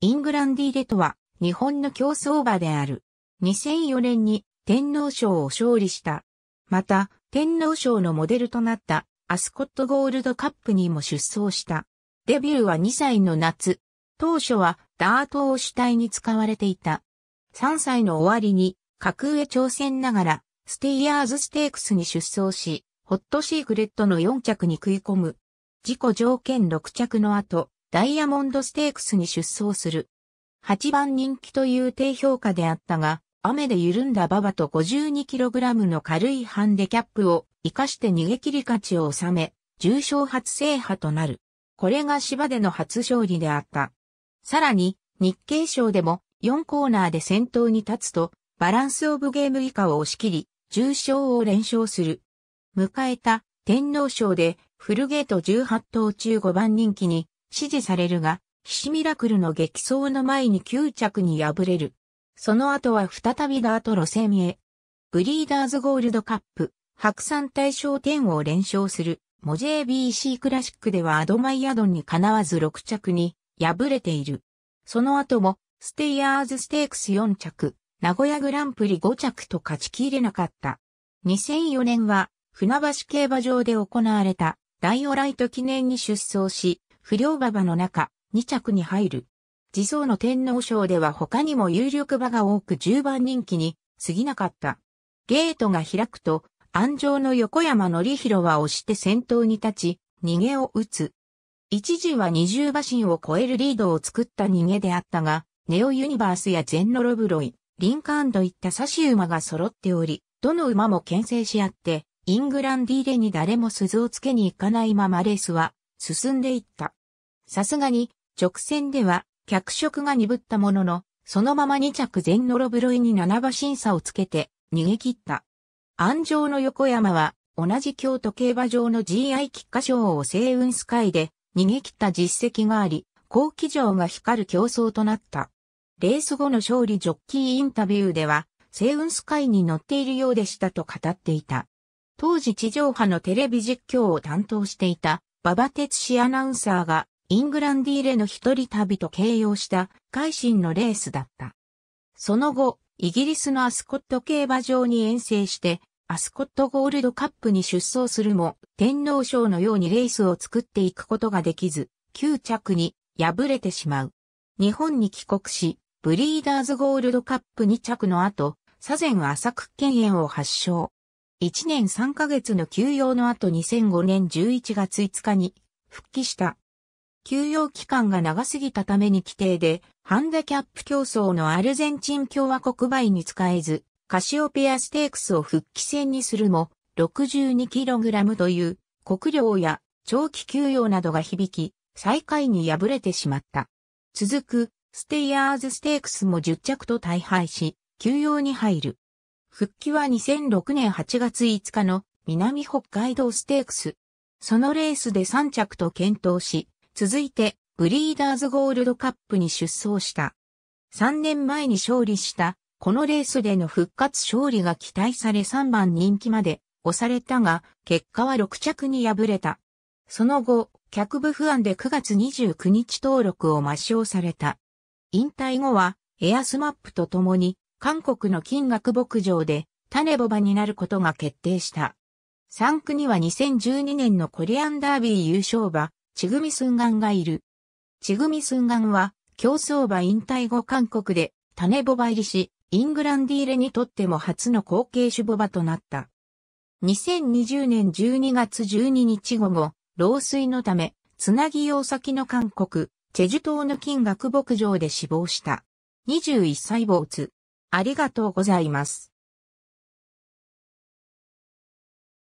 イングランディーレトは、日本の競争馬である。2004年に天皇賞を勝利した。また、天皇賞のモデルとなったアスコットゴールドカップにも出走した。デビューは2歳の夏。当初はダートを主体に使われていた。3歳の終わりに格上挑戦ながらステイヤーズステークスに出走し、ホットシークレットの4着に食い込む。自己条件6着の後、ダイヤモンドステークスに出走する。8番人気という低評価であったが、雨で緩んだ馬場と 52kg の軽いハンデキャップを活かして逃げ切り勝ちを収め、重賞初制覇となる。これが芝での初勝利であった。さらに、日経賞でも4コーナーで先頭に立つと、バランスオブゲーム以下を押し切り、重賞を連勝する。迎えた天皇賞でフルゲート18頭中5番人気に支持されるが、岸ミラクルの激走の前に9着に敗れる。その後は再びダート路線へ。ブリーダーズゴールドカップ、白山大賞10を連勝する、モジェ BC クラシックではアドマイアドンにかなわず6着に敗れている。その後も、ステイヤーズステークス4着、名古屋グランプリ5着と勝ち切れなかった。2004年は、船橋競馬場で行われた、ダイオライト記念に出走し、不良馬場の中、2着に入る。自走の天皇賞では他にも有力馬が多く10番人気に過ぎなかった。ゲートが開くと、安城の横山則ろは押して先頭に立ち、逃げを打つ。一時は20馬身を超えるリードを作った逃げであったが、ネオユニバースやゼンノロブロイ、リンカーンといった差し馬が揃っており、どの馬も牽制し合って、イングランディーレに誰も鈴をつけに行かないままレースは進んでいった。さすがに、直線では、脚色が鈍ったものの、そのまま2着全ノロブロイに7馬審査をつけて、逃げ切った。安城の横山は、同じ京都競馬場の GI 菊花賞を星雲スカイで、逃げ切った実績があり、後期場が光る競争となった。レース後の勝利ジョッキーインタビューでは、星雲スカイに乗っているようでしたと語っていた。当時地上波のテレビ実況を担当していた、馬場哲史アナウンサーがイングランディーレの一人旅と形容した海進のレースだった。その後、イギリスのアスコット競馬場に遠征して、アスコットゴールドカップに出走するも、天皇賞のようにレースを作っていくことができず、9着に敗れてしまう。日本に帰国し、ブリーダーズゴールドカップ2着の後、左前浅く犬炎を発症。1年3ヶ月の休養の後2005年11月5日に復帰した休養期間が長すぎたために規定で、ハンダキャップ競争のアルゼンチン共和国倍に使えず、カシオペアステークスを復帰戦にするも、62kg という国領や長期休養などが響き、最下位に敗れてしまった。続く、ステイヤーズステークスも10着と大敗し、休養に入る。復帰は2006年8月5日の南北海道ステークス。そのレースで3着と検討し、続いて、ブリーダーズゴールドカップに出走した。3年前に勝利した、このレースでの復活勝利が期待され3番人気まで押されたが、結果は6着に敗れた。その後、脚部不安で9月29日登録を抹消された。引退後は、エアスマップと共に、韓国の金額牧場で、種ボバになることが決定した。3区には2012年のコリアンダービー優勝馬、チグミスンガンがいる。チグミスンガンは、競争馬引退後韓国で、種ボバ入りし、イングランディーレにとっても初の後継種ボバとなった。2020年12月12日午後、老衰のため、つなぎ用先の韓国、チェジュ島の金額牧場で死亡した。21歳坊主。ありがとうございます。